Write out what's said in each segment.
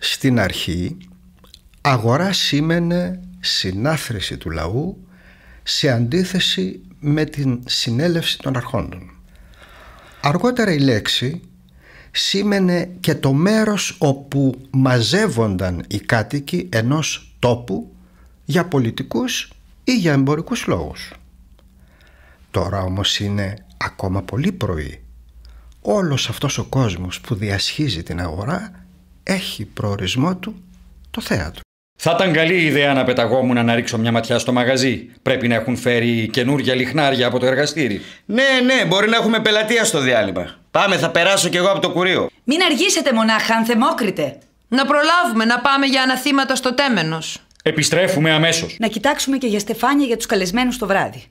στην αρχή αγορά σήμαινε συνάθρηση του λαού σε αντίθεση με την συνέλευση των αρχόντων. Αργότερα η λέξη σήμαινε και το μέρος όπου μαζεύονταν οι κάτοικοι ενός τόπου για πολιτικούς ή για εμπορικούς λόγους. Τώρα όμως είναι ακόμα πολύ πρωί. Όλος αυτός ο κόσμος που διασχίζει την αγορά έχει προορισμό του το θέατρο. Θα ήταν καλή ιδέα να πεταγόμουν να ρίξω μια ματιά στο μαγαζί. Πρέπει να έχουν φέρει καινούργια λιχνάρια από το εργαστήρι. Ναι, ναι, μπορεί να έχουμε πελατεία στο διάλειμμα. Πάμε, θα περάσω κι εγώ από το κουρίο. Μην αργήσετε μονάχα, αν θεμόκριτε. Να προλάβουμε να πάμε για αναθήματα στο τέμενος. Επιστρέφουμε αμέσως. Να κοιτάξουμε και για στεφάνια για τους καλεσμένους το βράδυ.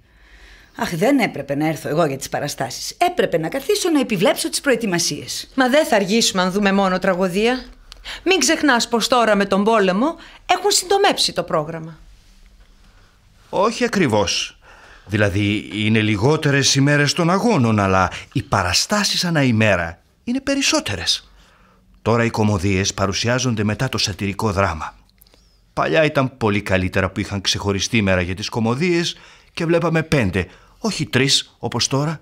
Αχ, δεν έπρεπε να έρθω εγώ για τις παραστάσεις. Έπρεπε να καθίσω να επιβλέψω τις προετοιμασίες. Μα δεν θα αργήσουμε αν δούμε μόνο τραγωδία. Μην ξεχνάς πως τώρα με τον πόλεμο έχουν συντομεύσει το πρόγραμμα. Όχι ακριβώς. Δηλαδή είναι λιγότερες ημέρες των αγώνων, αλλά οι παραστάσεις ανά ημέρα είναι περισσότερες. Τώρα οι κομμωδίες παρουσιάζονται μετά το σατυρικό δράμα. Παλιά ήταν πολύ καλύτερα που είχαν ξεχωριστή ημέρα για τις κομμωδίες και βλέπαμε πέντε, όχι τρεις όπως τώρα.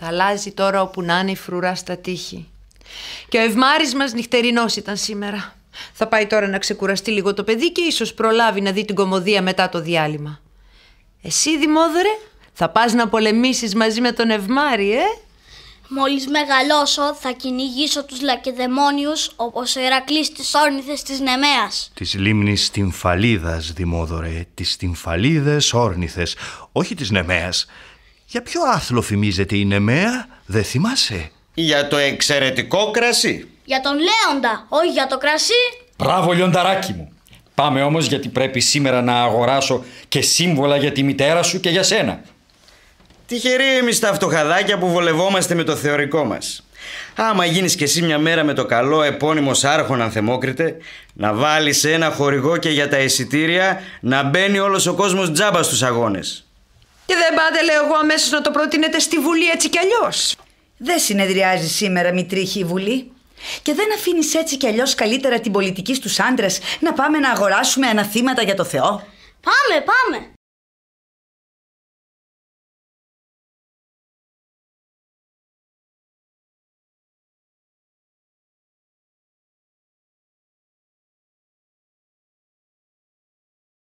Θα αλλάζει τώρα όπου να είναι η φρουρά στα τείχη. Και ο ευμάρης μας νυχτερινός ήταν σήμερα. Θα πάει τώρα να ξεκουραστεί λίγο το παιδί και ίσως προλάβει να δει την κομμωδία μετά το διάλειμμα. Εσύ, Δημόδωρε, θα πας να πολεμήσεις μαζί με τον Ευμάρη, ε? Μόλις μεγαλώσω θα κυνηγήσω τους λακεδαιμόνιους όπως ο Ηρακλής της όρνηθες της Νεμέας. Της λίμνης Τυμφαλίδας, Δημόδωρε, της Τυμφαλίδες όρνηθες, όχι της Νεμέας. Για ποιο άθλο φημίζεται η Νεμαία, δεν θυμάσαι. Για το εξαιρετικό κρασί. Για τον Λέοντα, όχι για το κρασί. Μπράβο, Λιονταράκι μου. Πάμε όμως γιατί πρέπει σήμερα να αγοράσω και σύμβολα για τη μητέρα σου και για σένα. Τυχεροί εμείς τα φτωχαδάκια που βολευόμαστε με το θεωρικό μας. Άμα γίνεις κι εσύ μια μέρα με το καλό επώνυμο άρχον Ανθεμόκριτε, να βάλεις ένα χορηγό και για τα εισιτήρια να μπαίνει όλος ο κόσμος τζάμπα στους αγώνες. Και δεν πάτε, λέω εγώ, αμέσως να το προτείνετε στη Βουλή έτσι κι αλλιώς. Δεν συνεδριάζει σήμερα, μη τρίχει η Βουλή. Και δεν αφήνεις έτσι κι αλλιώς καλύτερα την πολιτική στους άντρες να πάμε να αγοράσουμε αναθήματα για το Θεό. Πάμε, πάμε.